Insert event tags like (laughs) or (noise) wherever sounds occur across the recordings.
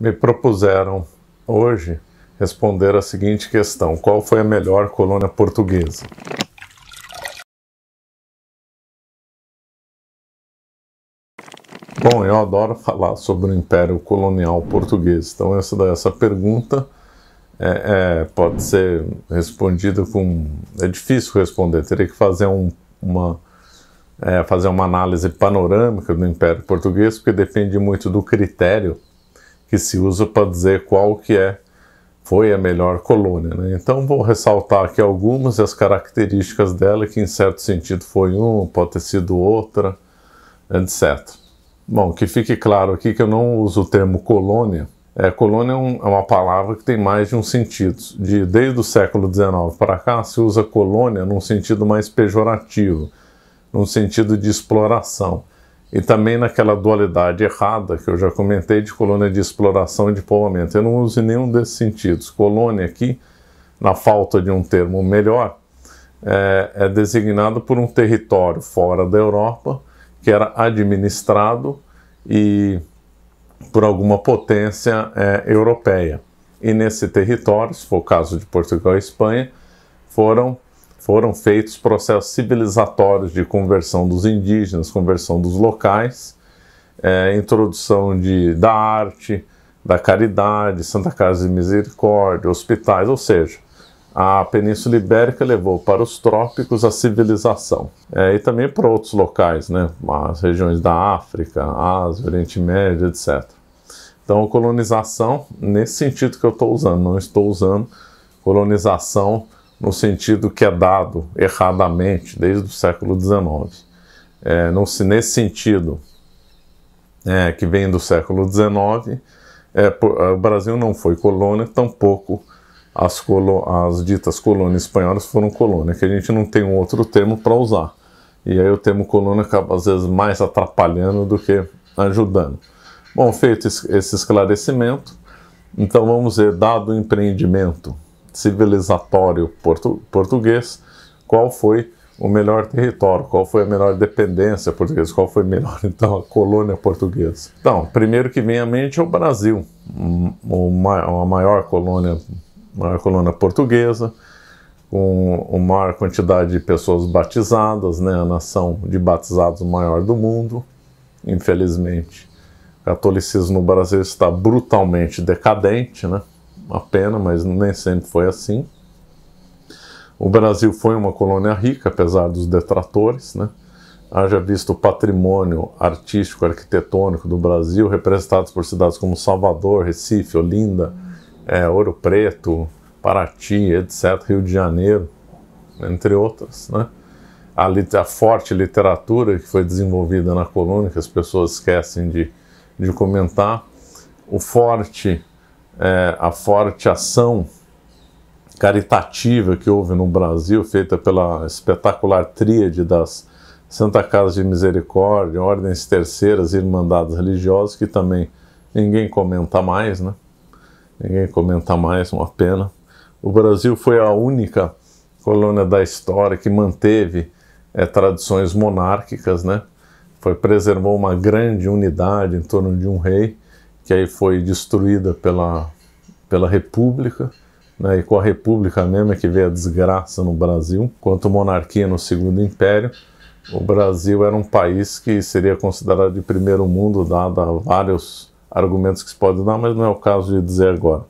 me propuseram hoje responder a seguinte questão: qual foi a melhor colônia portuguesa? Bom, eu adoro falar sobre o Império Colonial Português, então essa, essa pergunta é, é, pode ser respondida com. É difícil responder, teria que fazer um, uma. É, fazer uma análise panorâmica do Império Português, porque depende muito do critério que se usa para dizer qual que é foi a melhor colônia. Né? Então vou ressaltar aqui algumas das as características dela, que em certo sentido foi uma, pode ter sido outra, etc. Bom, que fique claro aqui que eu não uso o termo colônia. É, colônia é, um, é uma palavra que tem mais de um sentido. De, desde o século XIX para cá se usa colônia num sentido mais pejorativo, num sentido de exploração e também naquela dualidade errada que eu já comentei de colônia de exploração e de povoamento. Eu não uso nenhum desses sentidos. Colônia aqui, na falta de um termo melhor, é, é designado por um território fora da Europa que era administrado e por alguma potência é, europeia. E nesse território, se for o caso de Portugal e Espanha, foram foram feitos processos civilizatórios de conversão dos indígenas, conversão dos locais, é, introdução de, da arte, da caridade, Santa Casa de Misericórdia, hospitais, ou seja, a Península Ibérica levou para os trópicos a civilização é, e também para outros locais, né, as regiões da África, Ásia, Oriente Médio, etc. Então, colonização, nesse sentido que eu estou usando, não estou usando colonização no sentido que é dado erradamente desde o século XIX. É, não se, nesse sentido, é, que vem do século XIX, é, é, o Brasil não foi colônia, tampouco as, colo as ditas colônias espanholas foram colônia, que a gente não tem um outro termo para usar. E aí o termo colônia acaba às vezes mais atrapalhando do que ajudando. Bom, feito esse esclarecimento, então vamos ver, dado o empreendimento civilizatório portu português, qual foi o melhor território, qual foi a melhor dependência portuguesa, qual foi melhor (laughs) então a colônia portuguesa. Então, primeiro que vem à mente é o Brasil, uma maior colônia, maior colônia portuguesa, com a maior quantidade de pessoas batizadas, né, a nação de batizados maior do mundo. Infelizmente, o catolicismo no Brasil está brutalmente decadente, né? a pena, mas nem sempre foi assim. O Brasil foi uma colônia rica, apesar dos detratores, né? Haja visto o patrimônio artístico, arquitetônico do Brasil, representados por cidades como Salvador, Recife, Olinda, é, Ouro Preto, Paraty, etc., Rio de Janeiro, entre outras, né? A, a, forte literatura que foi desenvolvida na colônia, que as pessoas esquecem de, de comentar, o forte é, a forte ação caritativa que houve no Brasil, feita pela espetacular tríade das Santa Casa de Misericórdia, Ordens Terceiras e Irmandades Religiosas, que também ninguém comenta mais, né? Ninguém comenta mais, uma pena. O Brasil foi a única colônia da história que manteve é, tradições monárquicas, né? Foi, preservou uma grande unidade em torno de um rei, que aí foi destruída pela, pela República, né, e com a República mesmo é que veio a desgraça no Brasil, quanto monarquia no Segundo Império, o Brasil era um país que seria considerado de primeiro mundo, dado vários argumentos que se pode dar, mas não é o caso de dizer agora.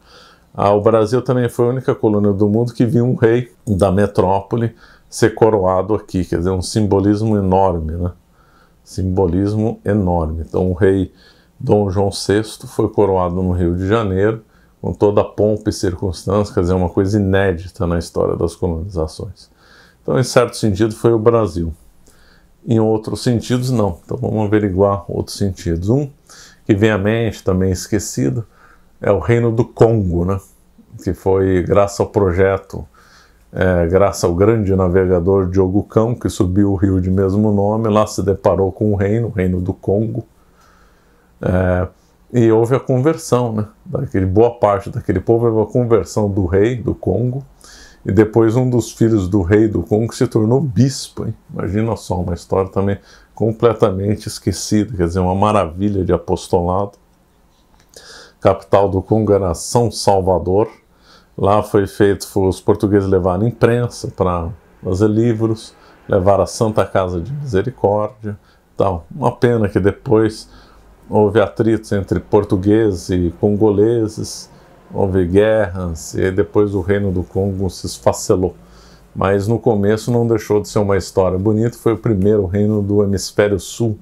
Ah, o Brasil também foi a única colônia do mundo que viu um rei da metrópole ser coroado aqui, quer dizer, um simbolismo enorme, né? Simbolismo enorme. Então, um rei Dom João VI foi coroado no Rio de Janeiro, com toda a pompa e circunstância, quer dizer, uma coisa inédita na história das colonizações. Então, em certo sentido, foi o Brasil. Em outros sentidos, não. Então, vamos averiguar outros sentidos. Um, que vem à mente, também esquecido, é o Reino do Congo, né? que foi graças ao projeto, é, graças ao grande navegador Diogo Cão, que subiu o rio de mesmo nome, lá se deparou com o reino, o Reino do Congo, é, e houve a conversão, né? Daquele, boa parte daquele povo houve a conversão do rei do Congo, e depois um dos filhos do rei do Congo se tornou bispo. Hein? Imagina só, uma história também completamente esquecida, quer dizer, uma maravilha de apostolado. Capital do Congo era São Salvador. Lá foi feito, os portugueses levaram imprensa para fazer livros, levaram a Santa Casa de Misericórdia, tal. Uma pena que depois houve atritos entre portugueses e congoleses, houve guerras e depois o reino do Congo se esfacelou. Mas no começo não deixou de ser uma história bonita, foi o primeiro reino do hemisfério sul,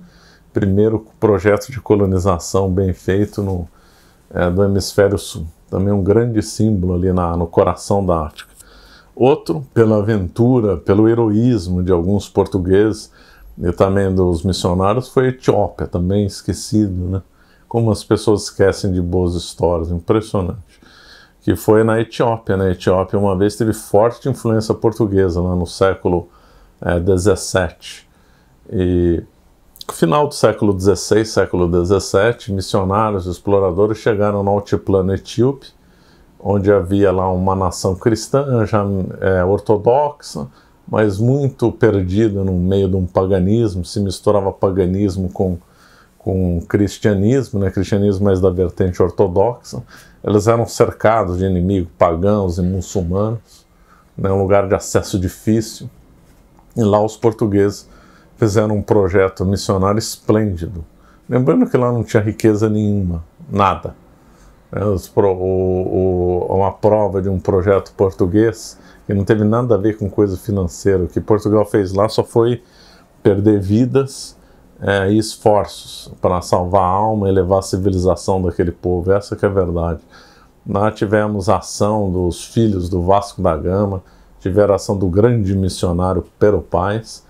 primeiro projeto de colonização bem feito no é, do hemisfério sul. Também um grande símbolo ali na, no coração da África. Outro, pela aventura, pelo heroísmo de alguns portugueses, e também dos missionários foi Etiópia, também esquecido, né? Como as pessoas esquecem de boas histórias, impressionante. Que foi na Etiópia, na né? Etiópia uma vez teve forte influência portuguesa, lá né? no século é, eh, 17. E final do século XVI, século XVII, missionários, exploradores chegaram no altiplano etíope, onde havia lá uma nação cristã já é, ortodoxa, mas muito perdida no meio de um paganismo, se misturava paganismo com, com cristianismo, né? cristianismo mais da vertente ortodoxa. Eles eram cercados de inimigos pagãos e muçulmanos, né? um lugar de acesso difícil. E lá os portugueses fizeram um projeto missionário esplêndido. Lembrando que lá não tinha riqueza nenhuma, nada. É, pro, o, o, uma prova de um projeto português que não teve nada a ver com coisa financeira. O que Portugal fez lá só foi perder vidas é, e esforços para salvar a alma e elevar a civilização daquele povo. Essa que é a verdade. Nós tivemos a ação dos filhos do Vasco da Gama, tiveram a ação do grande missionário Pero Pais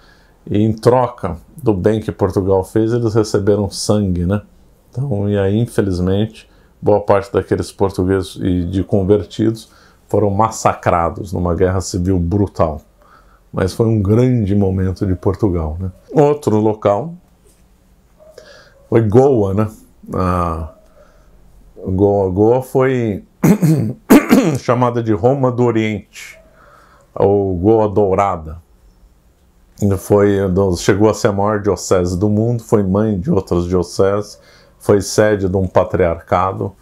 e em troca do bem que Portugal fez, eles receberam sangue, né? Então, e aí, infelizmente, boa parte daqueles portugueses e de convertidos foram massacrados numa guerra civil brutal. Mas foi um grande momento de Portugal. Né? Outro local foi Goa, né? Ah, Goa, Goa foi (coughs) chamada de Roma do Oriente, ou Goa Dourada. Foi, chegou a ser a maior diocese do mundo, foi mãe de outras dioceses foi sede de um patriarcado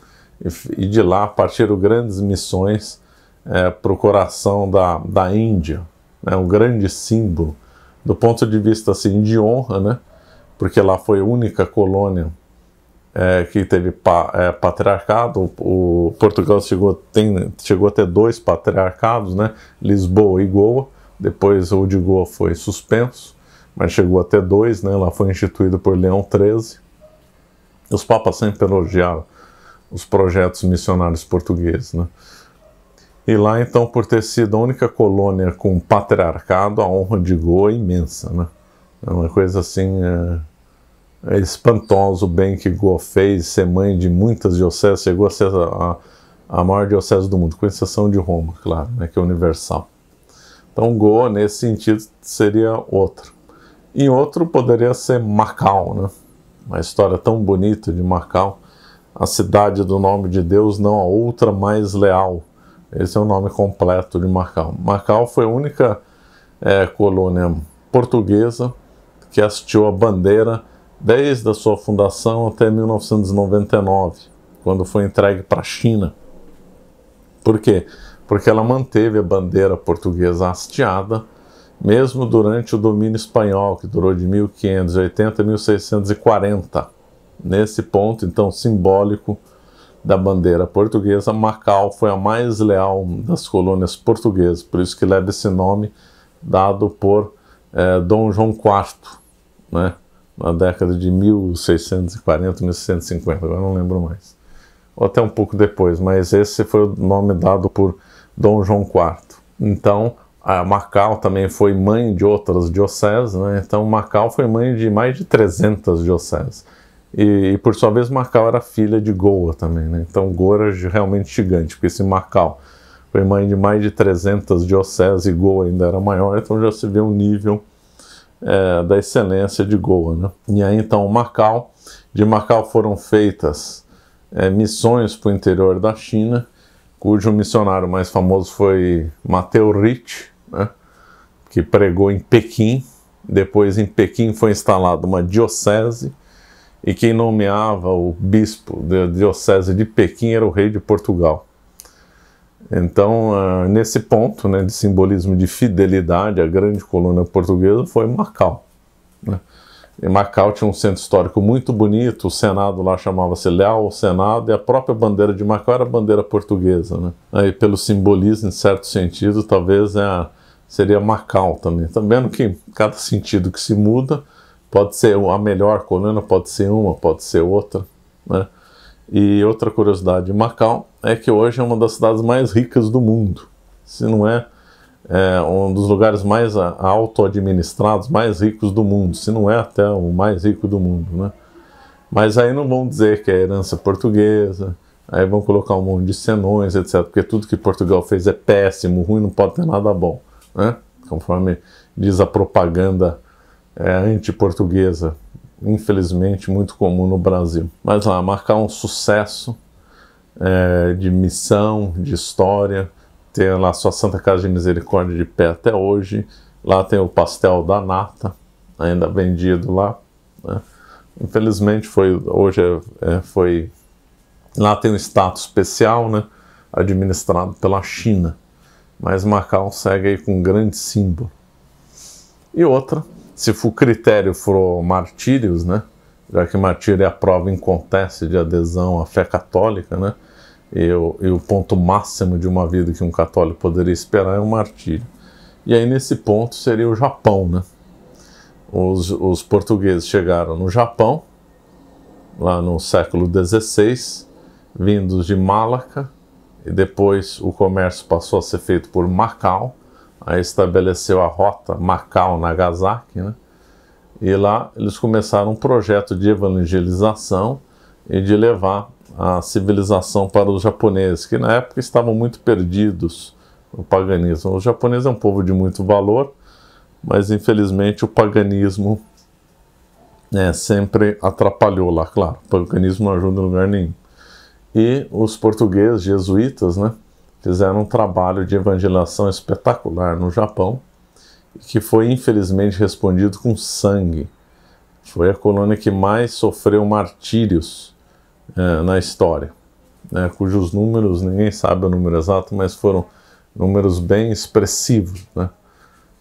e, e de lá partiram grandes missões é, para o coração da, da Índia, né, um grande símbolo do ponto de vista assim, de honra, né, porque lá foi a única colônia é, que teve pa, é, patriarcado. O, o Portugal chegou, tem, chegou a ter dois patriarcados, né, Lisboa e Goa. Depois o de Goa foi suspenso, mas chegou a ter dois, né, lá foi instituído por Leão XIII. Os papas sempre elogiaram os projetos missionários portugueses, né? E lá, então, por ter sido a única colônia com patriarcado, a honra de Goa é imensa, né? É uma coisa assim... É, é espantoso o bem que Goa fez, ser mãe de muitas dioceses, chegou a ser a, a maior diocese do mundo, com exceção de Roma, claro, né, que é universal. Então, Goa, nesse sentido, seria outro. E outro poderia ser Macau, né? uma história tão bonita de Macau, a cidade do nome de Deus, não a outra mais leal. Esse é o nome completo de Macau. Macau foi a única é, colônia portuguesa que assistiu a bandeira desde a sua fundação até 1999, quando foi entregue para a China. Por quê? Porque ela manteve a bandeira portuguesa hasteada mesmo durante o domínio espanhol, que durou de 1580 a 1640. Nesse ponto, então, simbólico da bandeira portuguesa, Macau foi a mais leal das colônias portuguesas, por isso que leva esse nome dado por eh, Dom João IV, né? na década de 1640, 1650, agora não lembro mais. Ou até um pouco depois, mas esse foi o nome dado por Dom João IV. Então, a Macau também foi mãe de outras dioceses, né? então Macau foi mãe de mais de 300 dioceses. E, e por sua vez, Macau era filha de Goa também, né? então Goa era realmente gigante, porque se Macau foi mãe de mais de 300 dioceses e Goa ainda era maior, então já se vê o um nível é, da excelência de Goa. Né? E aí então Macau, de Macau foram feitas é, missões para o interior da China, cujo missionário mais famoso foi Mateo Rich, né, que pregou em Pequim. Depois, em Pequim, foi instalada uma diocese e quem nomeava o bispo da diocese de Pequim era o rei de Portugal. Então, uh, nesse ponto né, de simbolismo de fidelidade, a grande colônia portuguesa foi Macau. Né? Macau tinha um centro histórico muito bonito, o Senado lá chamava-se Leal Senado, e a própria bandeira de Macau era bandeira portuguesa. Né? Aí, pelo simbolismo, em certo sentido, talvez é, seria Macau também. Também tá vendo que cada sentido que se muda pode ser a melhor coluna, pode ser uma, pode ser outra. Né? E outra curiosidade de Macau é que hoje é uma das cidades mais ricas do mundo, se não é é um dos lugares mais auto-administrados, mais ricos do mundo, se não é até o mais rico do mundo, né? Mas aí não vão dizer que é herança portuguesa, aí vão colocar um monte de senões, etc. Porque tudo que Portugal fez é péssimo, ruim, não pode ter nada bom, né? Conforme diz a propaganda é, anti-portuguesa, infelizmente muito comum no Brasil. Mas lá, marcar um sucesso é, de missão, de história, tem lá sua Santa Casa de Misericórdia de pé até hoje. Lá tem o pastel da nata, ainda vendido lá. Né? Infelizmente foi hoje é, é, foi lá tem um status especial, né? Administrado pela China, mas Macau segue aí com um grande símbolo. E outra, se for critério for martírios, né? Já que martírio é a prova inconteste de adesão à fé católica, né? E, eu, e o ponto máximo de uma vida que um católico poderia esperar é um martírio. E aí, nesse ponto, seria o Japão, né? Os, os portugueses chegaram no Japão, lá no século XVI, vindos de Malaca, e depois o comércio passou a ser feito por Macau, aí estabeleceu a rota Macau-Nagasaki, né? E lá eles começaram um projeto de evangelização e de levar a civilização para os japoneses, que na época estavam muito perdidos no paganismo. O japonês é um povo de muito valor, mas infelizmente o paganismo né, sempre atrapalhou lá, claro. O paganismo não ajuda em lugar nenhum. E os portugueses, jesuítas, né, fizeram um trabalho de evangelização espetacular no Japão, que foi infelizmente respondido com sangue. Foi a colônia que mais sofreu martírios é, na história, né, cujos números, ninguém sabe o número exato, mas foram números bem expressivos. Né?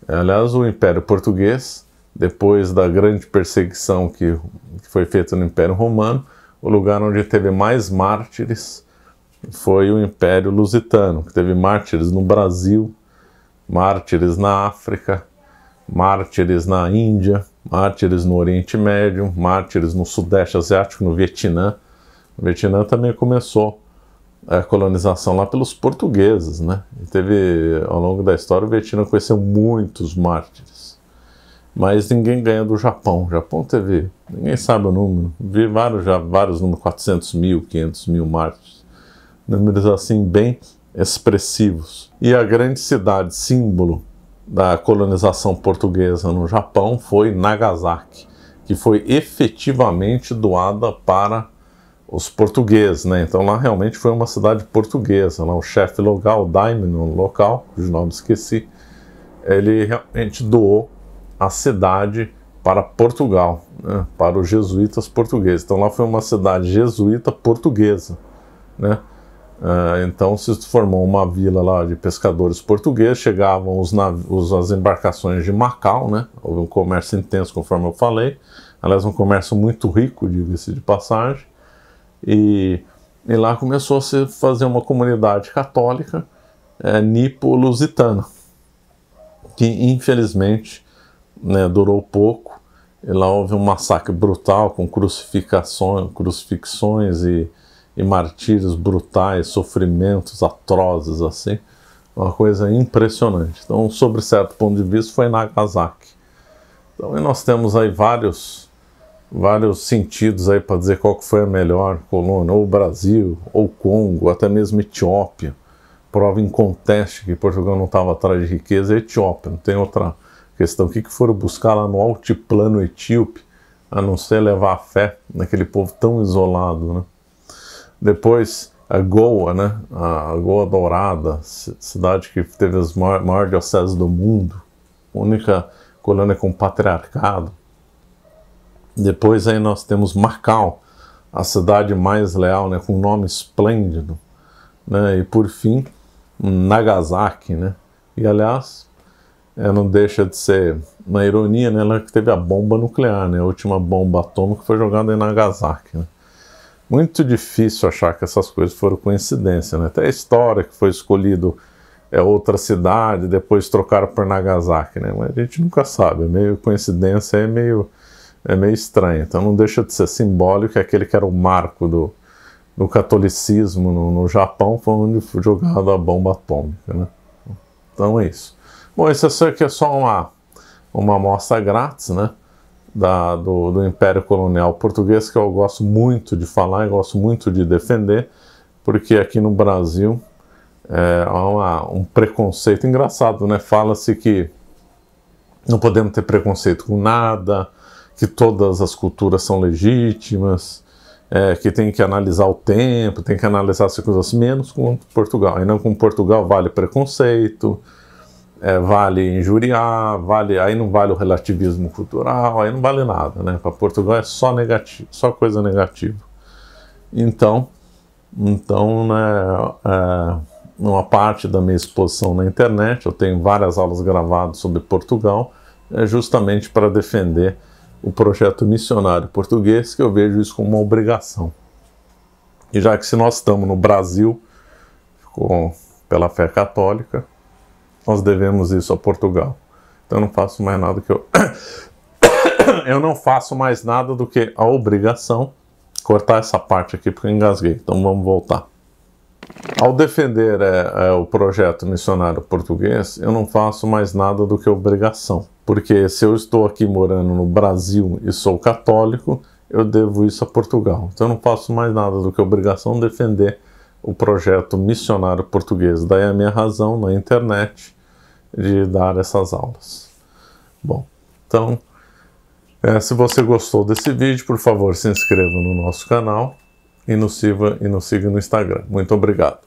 Aliás, o Império Português, depois da grande perseguição que, que foi feita no Império Romano, o lugar onde teve mais mártires foi o Império Lusitano, que teve mártires no Brasil, mártires na África, mártires na Índia, mártires no Oriente Médio, mártires no Sudeste Asiático, no Vietnã. O Vietnã também começou a colonização lá pelos portugueses, né? E teve, ao longo da história, o Vietnã conheceu muitos mártires. Mas ninguém ganha do Japão. O Japão teve, ninguém sabe o número, vi vários, já vários números, 400 mil, 500 mil mártires. Números assim bem expressivos. E a grande cidade, símbolo da colonização portuguesa no Japão, foi Nagasaki, que foi efetivamente doada para os portugueses, né? Então lá realmente foi uma cidade portuguesa, lá o chefe local, o no local, cujo nome esqueci, ele realmente doou a cidade para Portugal, né? para os jesuítas portugueses. Então lá foi uma cidade jesuíta portuguesa, né? Ah, então se formou uma vila lá de pescadores portugueses, chegavam os navios, as embarcações de Macau, né? Houve um comércio intenso, conforme eu falei. Aliás, um comércio muito rico, diga-se de passagem. E, e lá começou a se fazer uma comunidade católica é, nipo-lusitana, que infelizmente né, durou pouco. E lá houve um massacre brutal com crucificações, crucifixões e, e martírios brutais, sofrimentos atrozes assim, uma coisa impressionante. Então, sobre certo ponto de vista, foi Nagasaki. Então, nós temos aí vários vários sentidos aí para dizer qual que foi a melhor colônia, ou Brasil, ou Congo, até mesmo Etiópia. Prova em conteste que Portugal não estava atrás de riqueza é Etiópia, não tem outra questão. O que, que foram buscar lá no altiplano etíope, a não ser levar a fé naquele povo tão isolado, né? Depois, a Goa, né? A Goa Dourada, cidade que teve as maiores maior dioceses do mundo, única colônia com patriarcado, depois aí nós temos Macau, a cidade mais leal, né, com um nome esplêndido. Né? E por fim, Nagasaki, né? E aliás, é, não deixa de ser uma ironia, né? Ela que teve a bomba nuclear, né? A última bomba atômica foi jogada em Nagasaki, né? Muito difícil achar que essas coisas foram coincidência, né? Até a história que foi escolhido é outra cidade, depois trocaram por Nagasaki, né? Mas a gente nunca sabe, é meio coincidência, é meio é meio estranho. Então não deixa de ser simbólico, é aquele que era o marco do, do catolicismo no, no, Japão, foi onde foi jogada a bomba atômica. Né? Então é isso. Bom, esse aqui é só uma, uma amostra grátis né? da, do, do Império Colonial Português, que eu gosto muito de falar e gosto muito de defender, porque aqui no Brasil é, há uma, um preconceito engraçado, né? Fala-se que não podemos ter preconceito com nada, que todas as culturas são legítimas, é, que tem que analisar o tempo, tem que analisar as coisas menos com Portugal. E não com Portugal vale preconceito, é, vale injuriar, vale, aí não vale o relativismo cultural, aí não vale nada, né? Para Portugal é só negativo, só coisa negativa. Então, então, né, é, uma parte da minha exposição na internet, eu tenho várias aulas gravadas sobre Portugal, é justamente para defender o projeto missionário português, que eu vejo isso como uma obrigação. E já que se nós estamos no Brasil, com, pela fé católica, nós devemos isso a Portugal. Então eu não faço mais nada que eu. (coughs) eu não faço mais nada do que a obrigação. Cortar essa parte aqui porque eu engasguei. Então vamos voltar. Ao defender é, é, o projeto missionário português, eu não faço mais nada do que obrigação. Porque se eu estou aqui morando no Brasil e sou católico, eu devo isso a Portugal. Então eu não faço mais nada do que obrigação defender o projeto missionário português. Daí a minha razão na internet de dar essas aulas. Bom, então, é, se você gostou desse vídeo, por favor, se inscreva no nosso canal e nos siga, e nos siga no Instagram. Muito obrigado.